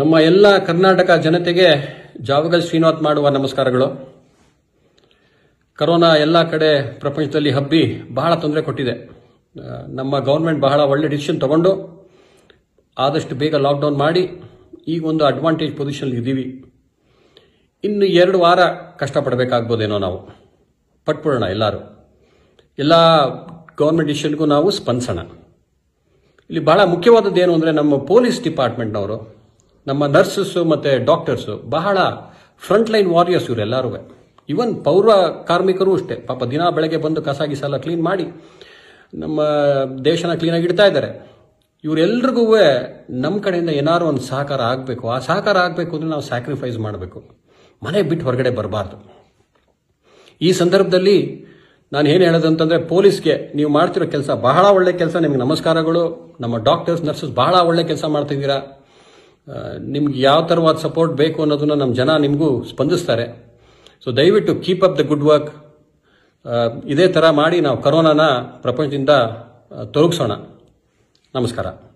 ನಮ್ಮ ಎಲ್ಲ ಕರ್ನಾಟಕ ಜನತೆಗೆ ಜಾವಗಲ್ ಶ್ರೀನಾಥ್ ಮಾಡುವ ನಮಸ್ಕಾರಗಳು ಕರೋನಾ ಎಲ್ಲ ಕಡೆ ಪ್ರಪಂಚದಲ್ಲಿ ಹಬ್ಬಿ ಬಹಳ ತೊಂದರೆ ಕೊಟ್ಟಿದೆ ನಮ್ಮ ಗೌರ್ಮೆಂಟ್ ಬಹಳ ಒಳ್ಳೆ ಡಿಸಿಷನ್ ತಗೊಂಡು ಆದಷ್ಟು ಬೇಗ ಲಾಕ್ಡೌನ್ ಮಾಡಿ ಈಗ ಒಂದು ಅಡ್ವಾಂಟೇಜ್ ಪೊಸಿಷನ್ ಇದ್ದೀವಿ ಇನ್ನು ಎರಡು ವಾರ ಕಷ್ಟಪಡಬೇಕಾಗ್ಬೋದೇನೋ ನಾವು ಪಟ್ಬಿಡೋಣ ಎಲ್ಲರೂ ಎಲ್ಲ ಗೌರ್ಮೆಂಟ್ ಡಿಸಿಷನ್ಗೂ ನಾವು ಸ್ಪಂದಿಸೋಣ ಇಲ್ಲಿ ಬಹಳ ಮುಖ್ಯವಾದದ್ದು ಏನು ಅಂದರೆ ನಮ್ಮ ಪೊಲೀಸ್ ಡಿಪಾರ್ಟ್ಮೆಂಟ್ನವರು ನಮ್ಮ ನರ್ಸಸ್ ಮತ್ತು ಡಾಕ್ಟರ್ಸು ಬಹಳ ಫ್ರಂಟ್ ಲೈನ್ ವಾರಿಯರ್ಸ್ ಇವರೆಲ್ಲರೂ ಇವನ್ ಪೌರ ಕಾರ್ಮಿಕರು ಅಷ್ಟೇ ಪಾಪ ದಿನ ಬೆಳಗ್ಗೆ ಬಂದು ಕಸ ಗಿಸಲ್ಲ ಕ್ಲೀನ್ ಮಾಡಿ ನಮ್ಮ ದೇಶನ ಕ್ಲೀನಾಗಿ ಇಡ್ತಾ ಇದ್ದಾರೆ ಇವರೆಲ್ರಿಗೂ ನಮ್ಮ ಕಡೆಯಿಂದ ಏನಾದ್ರು ಒಂದು ಸಹಕಾರ ಆಗಬೇಕು ಆ ಸಹಕಾರ ಆಗಬೇಕು ಅಂದರೆ ನಾವು ಸ್ಯಾಕ್ರಿಫೈಸ್ ಮಾಡಬೇಕು ಮನೆ ಬಿಟ್ಟು ಹೊರಗಡೆ ಬರಬಾರ್ದು ಈ ಸಂದರ್ಭದಲ್ಲಿ ನಾನು ಏನು ಹೇಳೋದು ಅಂತಂದರೆ ಪೊಲೀಸ್ಗೆ ನೀವು ಮಾಡ್ತಿರೋ ಕೆಲಸ ಬಹಳ ಒಳ್ಳೆ ಕೆಲಸ ನಿಮ್ಗೆ ನಮಸ್ಕಾರಗಳು ನಮ್ಮ ಡಾಕ್ಟರ್ಸ್ ನರ್ಸಸ್ ಬಹಳ ಒಳ್ಳೆ ಕೆಲಸ ಮಾಡ್ತಿದ್ದೀರಾ ನಿಮ್ಗೆ ಯಾವ ಥರವಾದ ಸಪೋರ್ಟ್ ಬೇಕು ಅನ್ನೋದನ್ನು ನಮ್ಮ ಜನ ನಿಮಗೂ ಸ್ಪಂದಿಸ್ತಾರೆ ಸೊ ದಯವಿಟ್ಟು keep up the good work ಇದೇ ಥರ ಮಾಡಿ ನಾವು ಕರೋನಾನ ಪ್ರಪಂಚದಿಂದ ತೊಲಗಿಸೋಣ ನಮಸ್ಕಾರ